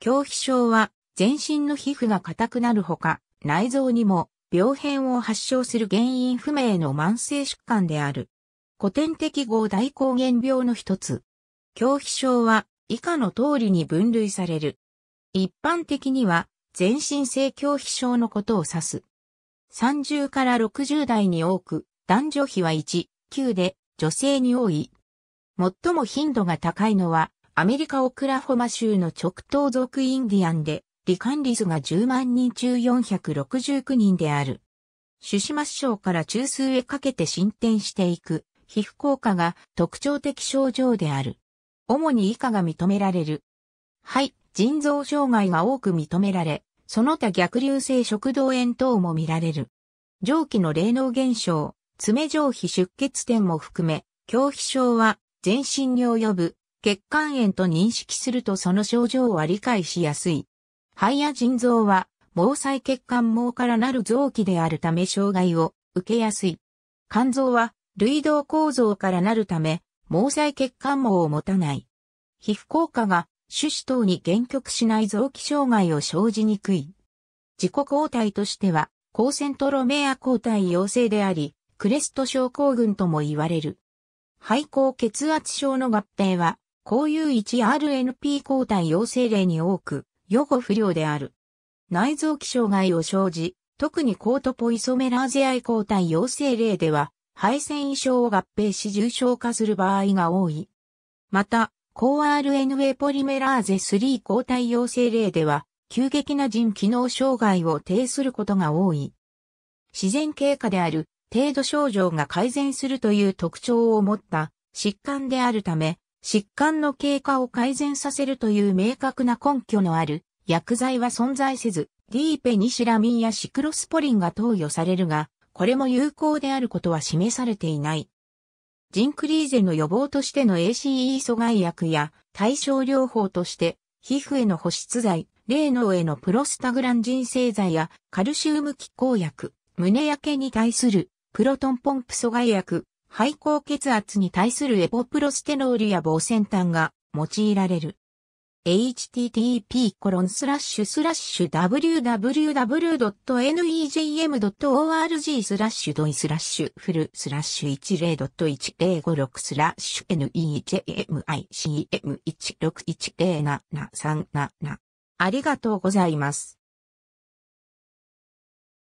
狂気症は全身の皮膚が硬くなるほか、内臓にも病変を発症する原因不明の慢性疾患である。古典的合大抗原病の一つ。狂気症は以下の通りに分類される。一般的には全身性狂気症のことを指す。30から60代に多く、男女比は1、9で女性に多い。最も頻度が高いのはアメリカオクラホマ州の直東族インディアンで、罹患率が10万人中469人である。種子末症から中枢へかけて進展していく、皮膚効果が特徴的症状である。主に以下が認められる。はい、腎臓障害が多く認められ、その他逆流性食道炎等も見られる。上記の霊能現象、爪上皮出血点も含め、胸皮症は全身に及ぶ血管炎と認識するとその症状は理解しやすい。肺や腎臓は、毛細血管網からなる臓器であるため障害を受けやすい。肝臓は、類動構造からなるため、毛細血管網を持たない。皮膚効果が、種子等に限局しない臓器障害を生じにくい。自己抗体としては、抗セントロメア抗体陽性であり、クレスト症候群とも言われる。肺高血圧症の合併は、こういう 1RNP 抗体陽性例に多く、予後不良である。内臓器障害を生じ、特にコートポイソメラーゼ i 抗体陽性例では、肺腺異症を合併し重症化する場合が多い。また、抗 RNA ポリメラーゼ3抗体陽性例では、急激な腎機能障害を呈することが多い。自然経過である程度症状が改善するという特徴を持った疾患であるため、疾患の経過を改善させるという明確な根拠のある薬剤は存在せず、ディーペニシラミンやシクロスポリンが投与されるが、これも有効であることは示されていない。ジンクリーゼの予防としての ACE 阻害薬や対症療法として、皮膚への保湿剤、霊脳へのプロスタグランジン製剤やカルシウム気候薬、胸焼けに対するプロトンポンプ阻害薬、肺高血圧に対するエポプロステノールや防戦端が用いられる。http://www.negm.org スラッシュドイスラッシュフルスラッシュ10.1056スラッシュ nejmicm16107737 ありがとうございます。